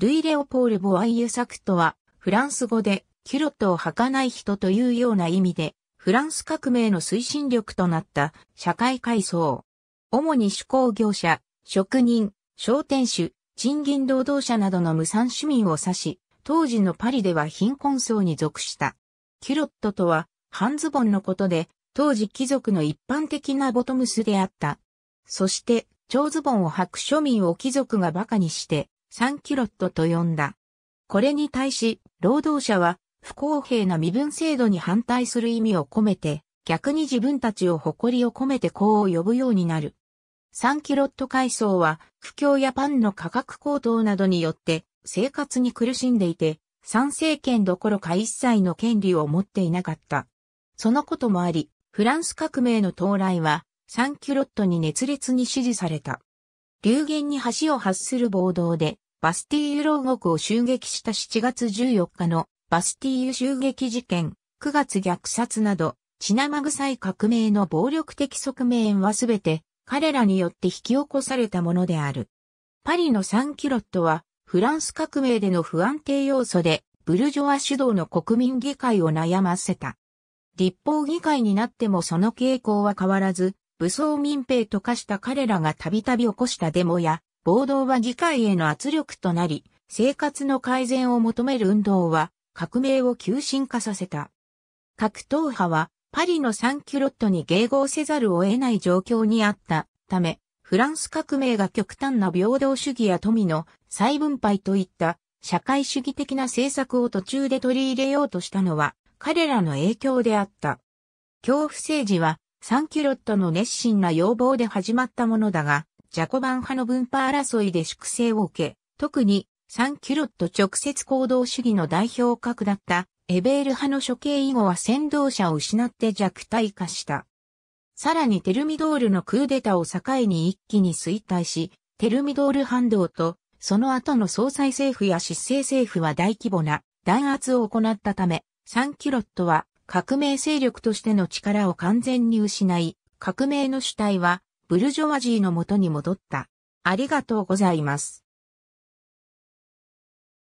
ルイ・レオポール・ボアイユクトは、フランス語で、キュロットを履かない人というような意味で、フランス革命の推進力となった社会階層。主に手工業者、職人、商店主、賃金労働者などの無産市民を指し、当時のパリでは貧困層に属した。キュロットとは、半ズボンのことで、当時貴族の一般的なボトムスであった。そして、長ズボンを履く庶民を貴族が馬鹿にして、三キュロットと呼んだ。これに対し、労働者は不公平な身分制度に反対する意味を込めて、逆に自分たちを誇りを込めてこう呼ぶようになる。三キロット階層は、苦境やパンの価格高騰などによって生活に苦しんでいて、参政権どころか一切の権利を持っていなかった。そのこともあり、フランス革命の到来は、サンキュロットに熱烈に支持された。流言に橋を発する暴動で、バスティーユ牢獄を襲撃した7月14日のバスティーユ襲撃事件、9月虐殺など、血生臭い革命の暴力的側面はすべて彼らによって引き起こされたものである。パリのサンキュロットはフランス革命での不安定要素でブルジョア主導の国民議会を悩ませた。立法議会になってもその傾向は変わらず、武装民兵と化した彼らがたびたび起こしたデモや、暴動は議会への圧力となり、生活の改善を求める運動は、革命を急進化させた。格闘派は、パリのサンキュロットに迎合せざるを得ない状況にあったため、フランス革命が極端な平等主義や富の再分配といった社会主義的な政策を途中で取り入れようとしたのは彼らの影響であった。恐怖政治はサンキュロットの熱心な要望で始まったものだが、ジャコバン派の分派争いで粛清を受け、特にサンキュロット直接行動主義の代表格だったエベール派の処刑以後は先導者を失って弱体化した。さらにテルミドールのクーデタを境に一気に衰退し、テルミドール反動とその後の総裁政府や執政政府は大規模な弾圧を行ったため、サンキュロットは革命勢力としての力を完全に失い、革命の主体はブルジョワジーのもとに戻った。ありがとうございます。